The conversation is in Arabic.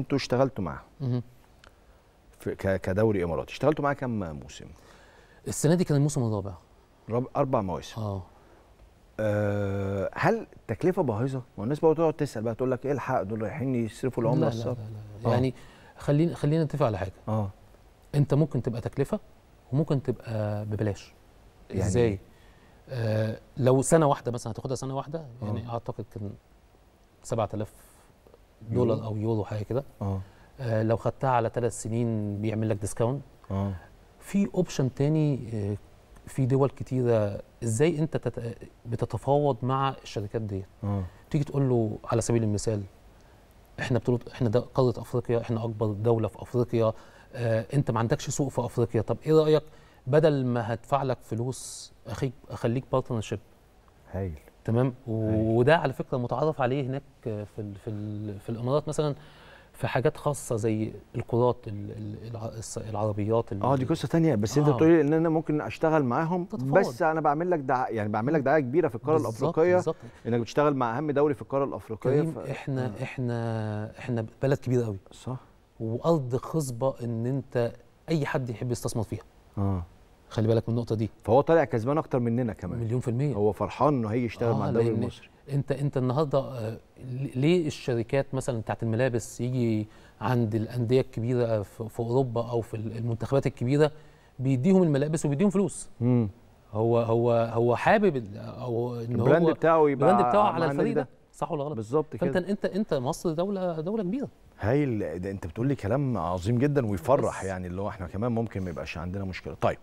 انتوا اشتغلتوا معاه كدوري اماراتي اشتغلتوا معاه كام موسم السنه دي كان الموسم الرابع رب... اربع مواسم آه. اه هل تكلفه باهظه؟ ما الناس بقى تقعد تسال بقى تقول لك ايه الحق دول رايحين يصرفوا العمله لا. يعني خلينا خلينا نتفق على حاجه اه انت ممكن تبقى تكلفه وممكن تبقى ببلاش يعني ازاي؟ إيه؟ آه لو سنه واحده مثلا هتاخدها سنه واحده يعني أوه. اعتقد كان 7000 دولار او يورو حاجه كده آه. اه لو خدتها على ثلاث سنين بيعمل لك ديسكاونت اه في اوبشن تاني آه، في دول كتيره ازاي انت بتتفاوض مع الشركات دي اه تيجي تقول له على سبيل المثال احنا بتقول احنا ده قاره افريقيا احنا اكبر دوله في افريقيا آه انت ما عندكش سوق في افريقيا طب ايه رايك بدل ما هدفع لك فلوس اخيك اخليك بارتنرشيب هايل تمام أيوة. وده على فكره متعارف عليه هناك في الـ في, الـ في الامارات مثلا في حاجات خاصه زي الكرات العربيات اه دي قصه ثانيه بس آه. انت بتقولي ان انا ممكن اشتغل معاهم بس انا بعمل لك يعني بعمل لك دعايه كبيره في القاره الافريقيه بالزبط. انك بتشتغل مع اهم دوري في القاره الافريقيه ف... احنا آه. احنا احنا بلد كبير قوي صح وارض خصبه ان انت اي حد يحب يستثمر فيها اه خلي بالك من النقطه دي فهو طالع كسبان اكتر مننا كمان مليون في الميه هو فرحان انه هيجي يشتغل آه مع الدوري المصري انت انت النهارده آه، ليه الشركات مثلا بتاعت الملابس يجي عند الانديه الكبيره آه، في اوروبا او في المنتخبات الكبيره بيديهم الملابس وبيديهم فلوس مم. هو هو هو حابب او ان هو البراند بتاعه يبقى البراند بتاعه على الفريق ده صح ولا غلط بالظبط كده فانت انت انت مصر دوله دوله كبيره هايل ده انت بتقول لي كلام عظيم جدا ويفرح يعني اللي هو احنا كمان ممكن ما يبقاش عندنا مشكله طيب